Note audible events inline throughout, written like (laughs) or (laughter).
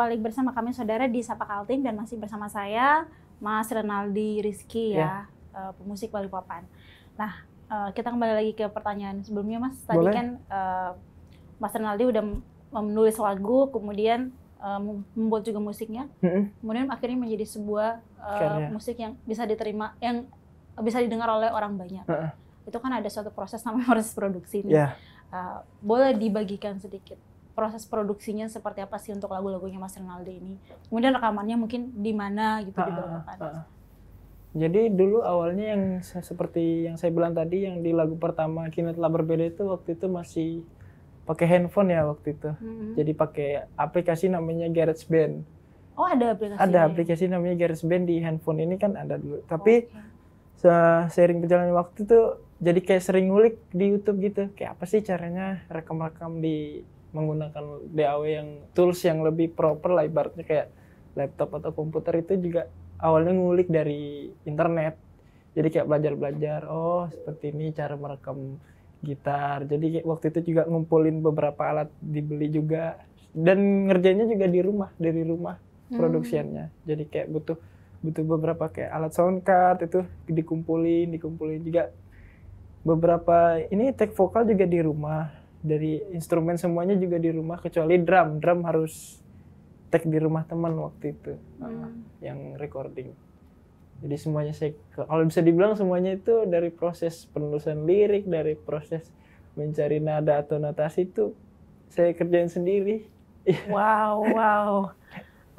balik bersama kami saudara di Sapa Kaltim dan masih bersama saya Mas Renaldi Rizky ya, ya. Uh, pemusik Balikpapan. Nah, eh, kita kembali lagi ke pertanyaan sebelumnya Mas. Tadi Boleh. kan eh, Mas Renaldi udah menulis lagu, kemudian membuat juga musiknya. Kemudian akhirnya menjadi sebuah uh, musik yang bisa diterima, yang bisa didengar oleh orang banyak. Uh-uh. Itu kan ada suatu proses namanya (laughs) proses produksi Yeah. Uh, ya. boleh dibagikan sedikit proses produksinya seperti apa sih untuk lagu-lagunya Mas Renaldi ini. Kemudian rekamannya mungkin di mana gitu di ah, ah, berapa ah, Jadi dulu awalnya yang seperti yang saya bilang tadi yang di lagu pertama kini telah berbeda itu waktu itu masih pakai handphone ya waktu itu. hmm Jadi pakai aplikasi namanya GarageBand. Oh ada aplikasi. Ada ya? aplikasi namanya GarageBand di handphone ini kan ada dulu. Tapi oh, okay. sering berjalannya waktu itu jadi kayak sering ngulik di YouTube gitu. Kayak apa sih caranya rekam-rekam di menggunakan DAW yang tools yang lebih proper lah ibaratnya kayak laptop atau komputer itu juga awalnya ngulik dari internet jadi kayak belajar-belajar oh seperti ini cara merekam gitar jadi waktu itu juga ngumpulin beberapa alat dibeli juga dan ngerjainnya juga di rumah dari rumah hmm. jadi kayak butuh butuh beberapa kayak alat sound card itu dikumpulin dikumpulin juga beberapa ini tech vokal juga di rumah dari instrumen semuanya juga di rumah kecuali drum drum harus take di rumah teman waktu itu hmm. yang recording jadi semuanya saya kalau bisa dibilang semuanya itu dari proses penulisan lirik dari proses mencari nada atau notasi itu saya kerjain sendiri (laughs) wow wow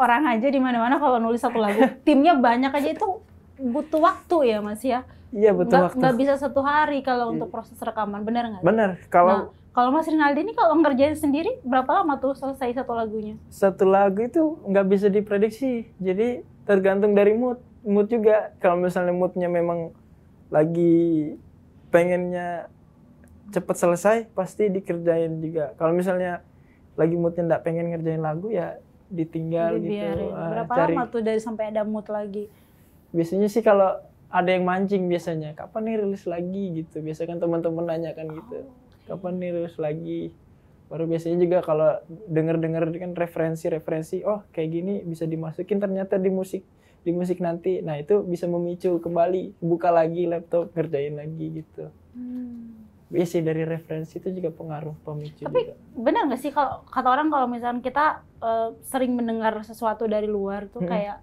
orang aja di mana-mana kalau nulis satu lagu timnya banyak aja itu butuh waktu ya mas ya Iya betul nggak, waktu. Nggak bisa satu hari kalau iya. untuk proses rekaman, benar nggak? Benar. Kalau nah, kalau Mas Rinaldi ini kalau ngerjain sendiri berapa lama tuh selesai satu lagunya? Satu lagu itu nggak bisa diprediksi. Jadi tergantung dari mood. Mood juga kalau misalnya moodnya memang lagi pengennya cepat selesai pasti dikerjain juga. Kalau misalnya lagi moodnya nggak pengen ngerjain lagu ya ditinggal gitu. Dibiarin. gitu. Berapa cari. lama tuh dari sampai ada mood lagi? Biasanya sih kalau ada yang mancing biasanya kapan nih rilis lagi gitu biasanya kan teman-teman nanya kan gitu oh kapan nih rilis lagi baru biasanya juga kalau denger dengar kan referensi-referensi oh kayak gini bisa dimasukin ternyata di musik di musik nanti nah itu bisa memicu kembali buka lagi laptop ngerjain lagi gitu hmm. biasa dari referensi itu juga pengaruh pemicu tapi juga. benar nggak sih kalau kata orang kalau misalnya kita uh, sering mendengar sesuatu dari luar tuh hmm. kayak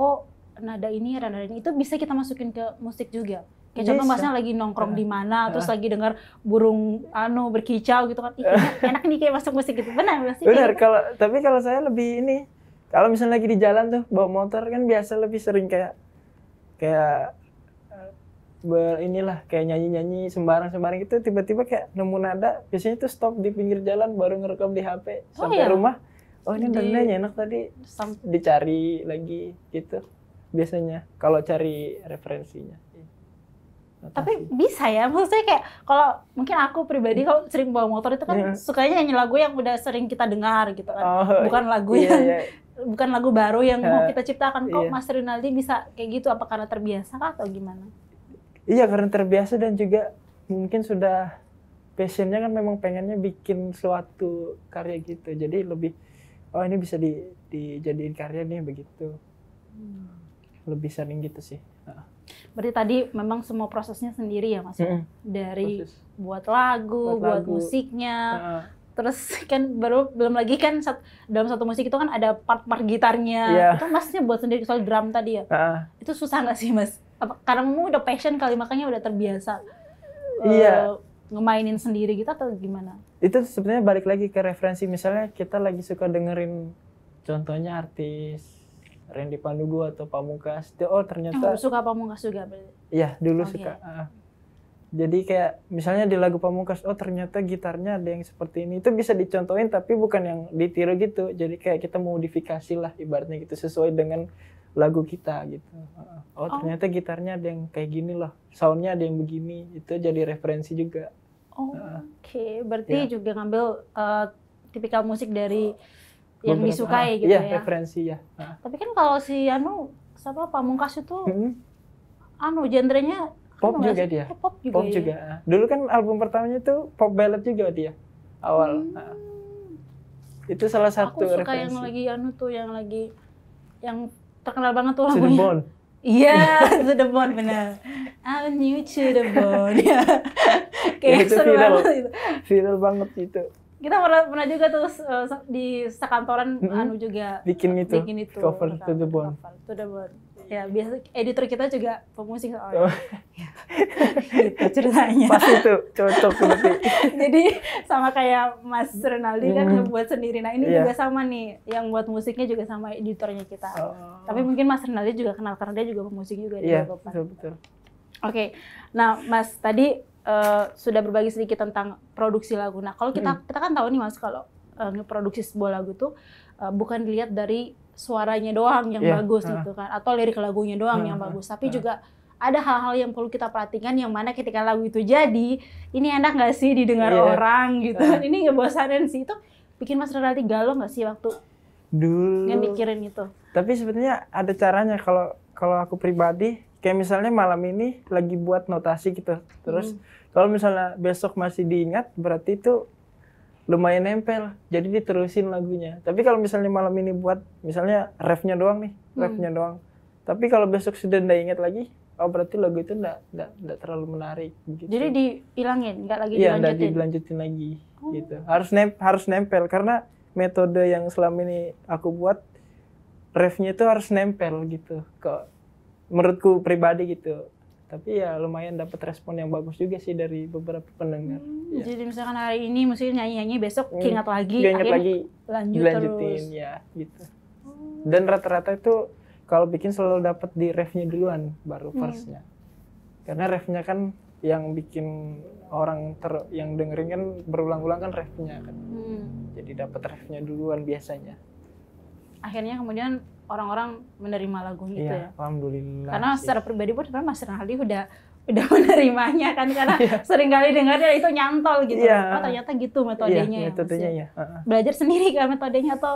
oh nada ini nada ini itu bisa kita masukin ke musik juga Kayak contoh masnya lagi nongkrong uh, di mana, uh, terus lagi dengar burung anu berkicau gitu kan. (laughs) enak nih kayak masuk musik gitu. Benar benar sih. Benar, kalau tapi kalau saya lebih ini kalau misalnya lagi di jalan tuh bawa motor kan biasa lebih sering kayak kayak eh, ber inilah kayak nyanyi-nyanyi sembarang-sembarang gitu tiba-tiba kayak nemu nada biasanya tuh stop di pinggir jalan baru ngerekam di HP oh sampai iya? rumah oh ini nadanya enak tadi dicari lagi gitu biasanya kalau cari referensinya tapi bisa ya, maksudnya kayak kalau mungkin aku pribadi kalau sering bawa motor itu kan yeah. sukanya nyanyi lagu yang udah sering kita dengar gitu kan. Oh, iya. bukan lagu yeah, yang yeah. bukan lagu baru yang uh, mau iya. kita ciptakan. Kok yeah. Mas Rinaldi bisa kayak gitu apa karena terbiasa kah atau gimana? Iya, karena terbiasa dan juga mungkin sudah passionnya kan memang pengennya bikin suatu karya gitu. Jadi lebih oh ini bisa di dijadiin karya nih begitu. Hmm. Lebih sering gitu sih. Berarti tadi memang semua prosesnya sendiri ya Mas? Mm -hmm. Dari Proses. buat lagu, buat, buat musiknya, uh terus kan baru belum lagi kan sat, dalam satu musik itu kan ada part-part gitarnya yeah. itu masnya buat sendiri soal drum tadi ya uh. itu susah nggak sih mas Apa, karena kamu udah passion kali makanya udah terbiasa eh, iya yeah. uh, ngemainin sendiri gitu atau gimana itu sebenarnya balik lagi ke referensi misalnya kita lagi suka dengerin contohnya artis Randy Pandugo atau Pamungkas oh ternyata oh, suka Pamungkas juga beli. iya dulu okay. suka uh, jadi kayak misalnya di lagu Pamungkas oh ternyata gitarnya ada yang seperti ini itu bisa dicontohin tapi bukan yang ditiru gitu jadi kayak kita modifikasi lah ibaratnya gitu sesuai dengan lagu kita gitu uh, oh, oh ternyata gitarnya ada yang kayak gini loh soundnya ada yang begini itu jadi referensi juga oh, uh, oke okay. Ah. berarti ya. juga ngambil uh, tipikal musik dari oh yang disukai ah, gitu iya, ya. referensi ya. Tapi kan kalau si anu siapa Pamungkas itu hmm. anu genrenya pop kan juga dia. Eh, pop juga. Pop ya? juga. Dulu kan album pertamanya itu pop ballad juga dia awal. Hmm. Nah. Itu salah satu Aku suka referensi. yang lagi anu tuh yang lagi yang terkenal banget tuh lagunya. Cirebon. (laughs) Iya, yeah, the bone benar. I'm new to the bone. ya, (laughs) (laughs) kayak ya, viral, banget itu. Viral banget itu kita pernah pernah juga tuh uh, di sekantoran mm-hmm. anu juga bikin itu bikin itu cover to the bone cover to the bone ya biasa editor kita juga pemusik soalnya oh. ya. (laughs) gitu ceritanya pas itu cocok seperti (laughs) jadi sama kayak Mas Renaldi mm. kan buat sendiri nah ini yeah. juga sama nih yang buat musiknya juga sama editornya kita oh. tapi mungkin Mas Renaldi juga kenal karena dia juga pemusik juga yeah, kan. betul betul oke okay. nah Mas tadi Eh, sudah berbagi sedikit tentang produksi lagu. Nah, kalau kita hmm. kita kan tahu nih Mas kalau uh, ngeproduksi sebuah lagu tuh uh, bukan dilihat dari suaranya doang yang yeah. bagus uh. gitu kan atau lirik lagunya doang uh. yang bagus, tapi uh. juga ada hal-hal yang perlu kita perhatikan yang mana ketika lagu itu jadi ini enak nggak sih didengar yeah. orang gitu uh. ini ngebosanin sih itu bikin mas Renaldi galau nggak sih waktu dulu mikirin itu tapi sebetulnya ada caranya kalau kalau aku pribadi kayak misalnya malam ini lagi buat notasi gitu terus hmm. kalau misalnya besok masih diingat berarti itu lumayan nempel jadi diterusin lagunya tapi kalau misalnya malam ini buat misalnya refnya doang nih hmm. refnya doang tapi kalau besok sudah ndak ingat lagi oh berarti lagu itu ndak ndak ndak terlalu menarik gitu. jadi dihilangin nggak lagi ya, dilanjutin nggak dilanjutin lagi oh. gitu harus nemp harus nempel karena metode yang selama ini aku buat refnya itu harus nempel gitu ke menurutku pribadi gitu tapi ya lumayan dapat respon yang bagus juga sih dari beberapa pendengar. Hmm, ya. Jadi misalkan hari ini mesti nyanyi-nyanyi besok hmm, ingat lagi, ingat lagi lanjut lanjutin terus. ya gitu. Dan rata-rata itu kalau bikin selalu dapat di refnya duluan baru hmm. versenya. Hmm. Karena refnya kan yang bikin orang ter yang dengerin kan berulang-ulang kan refnya kan. Hmm. Jadi dapat refnya duluan biasanya. Akhirnya kemudian orang-orang menerima lagunya iya, itu ya. Alhamdulillah. Karena secara pribadi pun sebenarnya Mas Renaldi udah udah (laughs) menerimanya kan karena iya. sering kali dengarnya itu nyantol gitu. Yeah. Oh ternyata gitu metodenya yeah, ya, ya. Metodenya ya. Belajar sendiri kan metodenya atau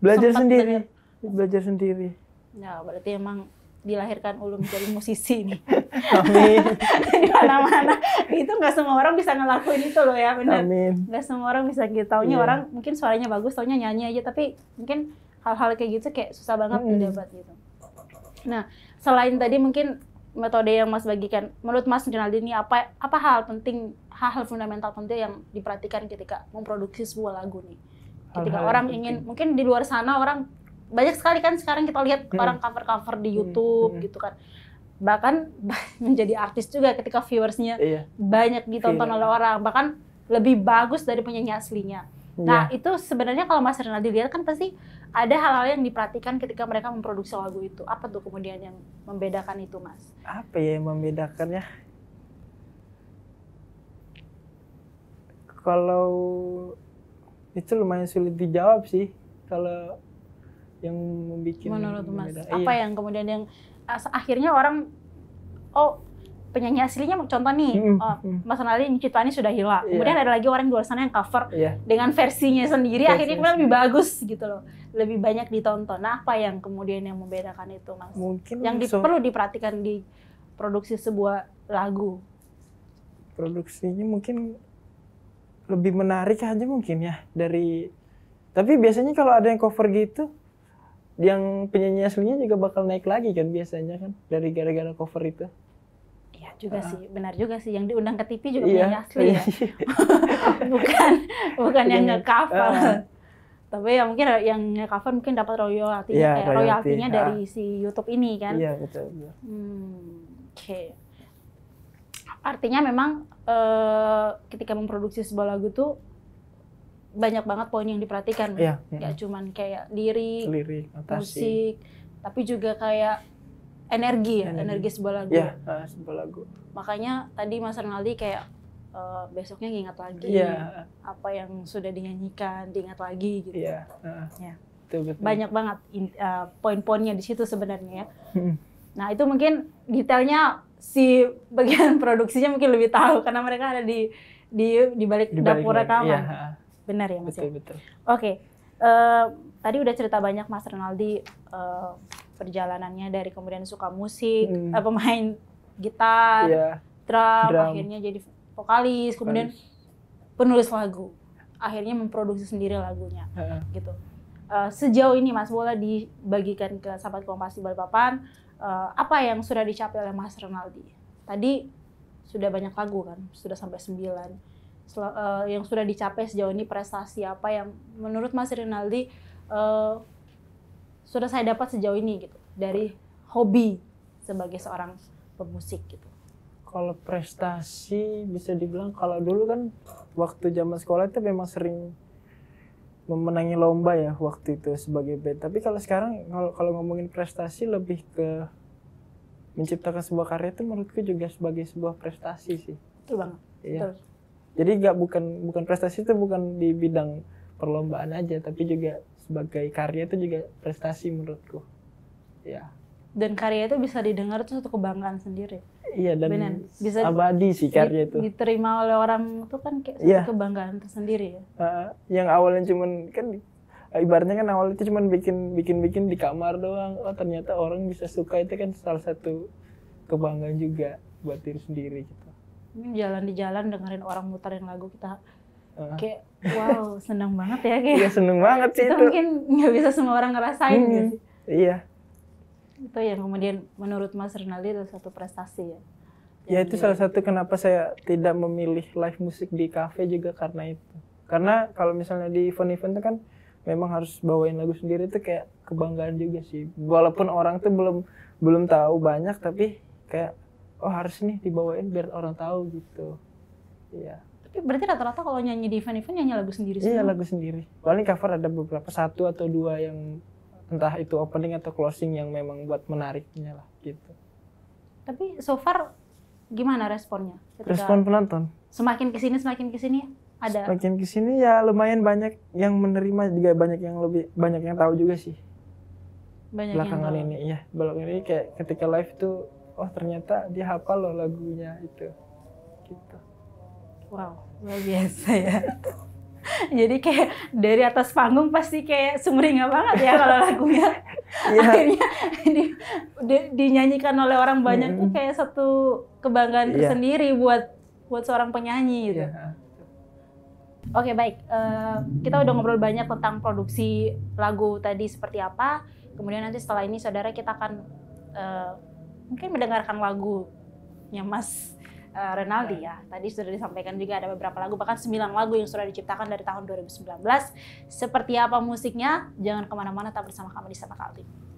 belajar sendiri. Belajar, belajar sendiri. Ya, berarti emang dilahirkan ulum jadi musisi nih. (laughs) Amin. (laughs) di mana-mana itu nggak semua orang bisa ngelakuin itu loh ya benar. Amin. Nggak semua orang bisa gitu. Taunya yeah. orang mungkin suaranya bagus, taunya nyanyi aja tapi mungkin hal-hal kayak gitu kayak susah banget mm -hmm. didapat gitu nah selain tadi mungkin metode yang Mas bagikan menurut Mas ini apa apa hal penting hal-hal fundamental penting yang diperhatikan ketika memproduksi sebuah lagu nih ketika hal -hal orang ingin mungkin di luar sana orang banyak sekali kan sekarang kita lihat hmm. orang cover-cover di YouTube hmm. gitu kan bahkan (laughs) menjadi artis juga ketika viewersnya iya. banyak ditonton iya. oleh orang bahkan lebih bagus dari penyanyi aslinya nah, iya. nah itu sebenarnya kalau Mas Renaldi lihat kan pasti ada hal-hal yang diperhatikan ketika mereka memproduksi lagu itu. Apa tuh kemudian yang membedakan itu, Mas? Apa ya yang membedakannya? Kalau itu lumayan sulit dijawab sih. Kalau yang membuat menurut Mas, membeda. apa iya. yang kemudian yang akhirnya orang oh penyanyi aslinya contoh nih mm, oh, hmm. Mas Nali sudah hilang. Yeah. Kemudian ada lagi orang di luar sana yang cover yeah. dengan versinya sendiri versinya akhirnya kemudian lebih bagus gitu loh lebih banyak ditonton. Nah, apa yang kemudian yang membedakan itu, Mas? Mungkin yang di, so, perlu diperhatikan di produksi sebuah lagu. Produksinya mungkin lebih menarik aja mungkin ya dari tapi biasanya kalau ada yang cover gitu yang penyanyi aslinya juga bakal naik lagi kan biasanya kan dari gara-gara cover itu. Iya juga uh. sih, benar juga sih. Yang diundang ke TV juga iya, penyanyi asli ya. iya. ya. (laughs) bukan bukan yang nge-cover. Uh tapi ya mungkin yang cover mungkin dapat royaltinya yeah, kayak royaltinya dari si ah. YouTube ini kan iya yeah, betul iya. hmm, oke okay. artinya memang uh, ketika memproduksi sebuah lagu tuh banyak banget poin yang diperhatikan yeah, yeah. gak cuman kayak diri, lirik musik tapi juga kayak energi ya energi, energi sebuah lagu ya sebuah lagu makanya tadi Mas Renaldi kayak uh, besoknya ngingat lagi yeah. apa yang sudah dinyanyikan diingat lagi gitu yeah. Iya, uh, ya banyak banget uh, poin-poinnya di situ sebenarnya ya hmm. nah itu mungkin detailnya si bagian (laughs) produksinya mungkin lebih tahu karena mereka ada di di balik, dapur rekaman yeah. benar ya mas ya? oke okay. uh, eh, tadi udah cerita banyak mas Renaldi uh, perjalanannya dari kemudian suka musik hmm. pemain gitar yeah. drum, drum akhirnya jadi vokalis kemudian vokalis. penulis lagu akhirnya memproduksi sendiri lagunya uh -huh. gitu uh, sejauh ini Mas Bola dibagikan ke sahabat Kompas di Balikpapan uh, apa yang sudah dicapai oleh Mas Renaldi tadi sudah banyak lagu kan sudah sampai sembilan. Sel uh, yang sudah dicapai sejauh ini prestasi apa yang menurut Mas Renaldi uh, sudah saya dapat sejauh ini gitu dari hobi sebagai seorang pemusik gitu kalau prestasi bisa dibilang kalau dulu kan waktu zaman sekolah itu memang sering memenangi lomba ya waktu itu sebagai band. Tapi kalau sekarang kalau kalau ngomongin prestasi lebih ke menciptakan sebuah karya itu menurutku juga sebagai sebuah prestasi sih. Betul banget. Iya. Betul. Jadi nggak bukan bukan prestasi itu bukan di bidang perlombaan aja, tapi juga sebagai karya itu juga prestasi menurutku. Ya. Dan karya itu bisa didengar itu satu kebanggaan sendiri iya dan Benen. bisa abadi sih karya itu diterima oleh orang itu kan kayak yeah. kebanggaan tersendiri ya uh, yang awalnya cuman kan ibaratnya kan awalnya itu cuman bikin bikin bikin di kamar doang oh ternyata orang bisa suka itu kan salah satu kebanggaan juga buat diri sendiri gitu jalan di jalan dengerin orang muterin lagu kita uh. kayak wow seneng banget ya (laughs) kayak iya seneng banget sih itu, itu. mungkin nggak bisa semua orang ngerasain hmm, gitu iya itu yang kemudian menurut Mas Renaldi itu satu prestasi ya ya itu salah satu kenapa saya tidak memilih live musik di cafe juga karena itu karena kalau misalnya di event-event kan memang harus bawain lagu sendiri itu kayak kebanggaan juga sih walaupun orang tuh belum belum tahu banyak tapi kayak oh harus nih dibawain biar orang tahu gitu iya tapi berarti rata-rata kalau nyanyi di event-event nyanyi lagu sendiri iya lagu sendiri paling cover ada beberapa satu atau dua yang entah itu opening atau closing yang memang buat menariknya lah gitu. Tapi so far gimana responnya? Ketika Respon penonton. Semakin kesini semakin kesini ada. Semakin kesini ya lumayan banyak yang menerima juga banyak yang lebih banyak yang tahu juga sih. Banyak belakangan yang ini ya belakangan ini kayak ketika live tuh oh ternyata dia hafal loh lagunya itu gitu. Wow luar biasa ya. (laughs) (laughs) jadi kayak dari atas panggung pasti kayak sumringah banget ya kalau lagunya (laughs) yeah. akhirnya di, di, dinyanyikan oleh orang banyak mm. tuh kayak satu kebanggaan yeah. tersendiri buat buat seorang penyanyi iya. gitu. Yeah. Oke okay, baik, uh, kita udah ngobrol banyak tentang produksi lagu tadi seperti apa. Kemudian nanti setelah ini saudara kita akan uh, mungkin mendengarkan lagunya Mas uh, Renaldi ya. Tadi sudah disampaikan juga ada beberapa lagu, bahkan 9 lagu yang sudah diciptakan dari tahun 2019. Seperti apa musiknya? Jangan kemana-mana, tetap bersama kami di Sapa Kaltim.